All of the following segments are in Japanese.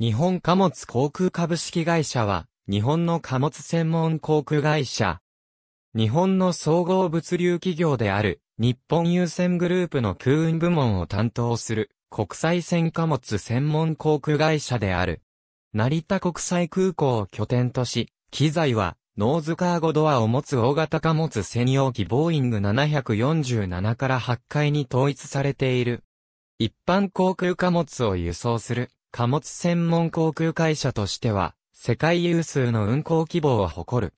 日本貨物航空株式会社は、日本の貨物専門航空会社。日本の総合物流企業である、日本優先グループの空運部門を担当する、国際線貨物専門航空会社である。成田国際空港を拠点とし、機材は、ノーズカーゴドアを持つ大型貨物専用機ボーイング747から8階に統一されている。一般航空貨物を輸送する貨物専門航空会社としては、世界有数の運航規模を誇る。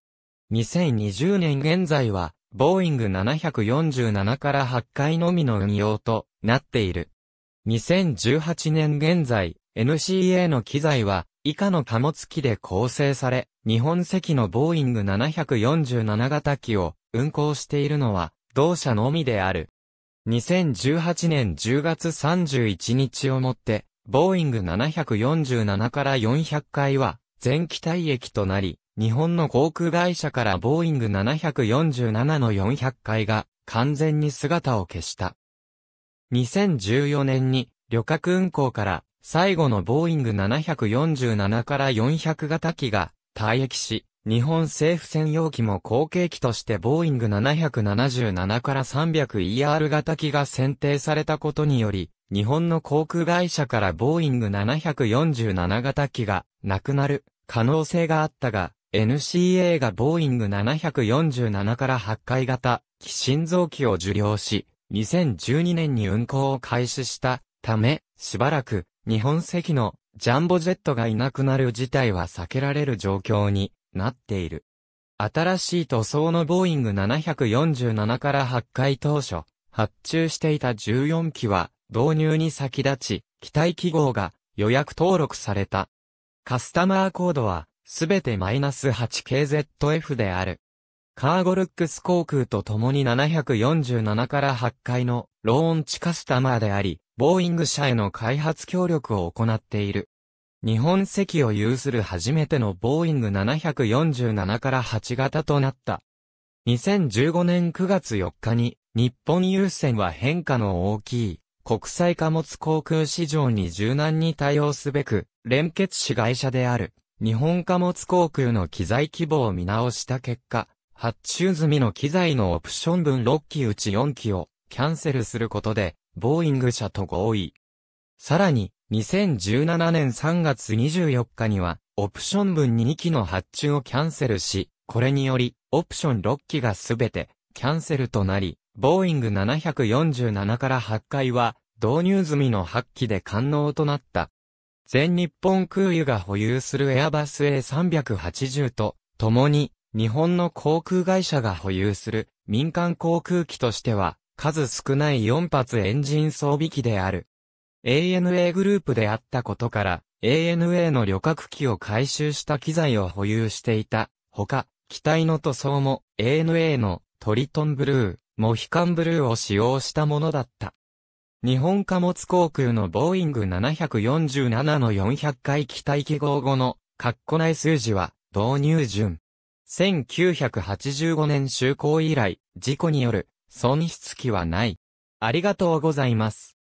2020年現在は、ボーイング747から8回のみの運用となっている。2018年現在、NCA の機材は、以下の貨物機で構成され、日本籍のボーイング747型機を運航しているのは、同社のみである。2018年10月31日をもって、ボーイング747から400回は、全機体液となり、日本の航空会社からボーイング747の400回が、完全に姿を消した。2014年に、旅客運航から、最後のボーイング747から400型機が、退役し、日本政府専用機も後継機としてボーイング777から 300ER 型機が選定されたことにより、日本の航空会社からボーイング747型機がなくなる可能性があったが、NCA がボーイング747から8回型機心臓機を受領し、2012年に運航を開始したため、しばらく日本籍のジャンボジェットがいなくなる事態は避けられる状況になっている。新しい塗装のボーイング747から8回当初、発注していた14機は導入に先立ち、機体記号が予約登録された。カスタマーコードは、すべて -8KZF である。カーゴルックス航空と共に747から8回のローンチカスタマーであり、ボーイング社への開発協力を行っている。日本籍を有する初めてのボーイング747から8型となった。2015年9月4日に日本郵船は変化の大きい国際貨物航空市場に柔軟に対応すべく、連結子会社である、日本貨物航空の機材規模を見直した結果、発注済みの機材のオプション分6機うち4機をキャンセルすることで、ボーイング社と合意。さらに、2017年3月24日には、オプション分2機の発注をキャンセルし、これにより、オプション6機がすべて、キャンセルとなり、ボーイング747から8回は、導入済みの8機で官能となった。全日本空輸が保有するエアバス A380 と、共に、日本の航空会社が保有する民間航空機としては、数少ない4発エンジン装備機である。ANA グループであったことから、ANA の旅客機を回収した機材を保有していた。ほか、機体の塗装も ANA のトリトンブルー、モヒカンブルーを使用したものだった。日本貨物航空のボーイング747の400回機体記号後の、括弧内数字は、導入順。1985年就航以来、事故による、損失機はない。ありがとうございます。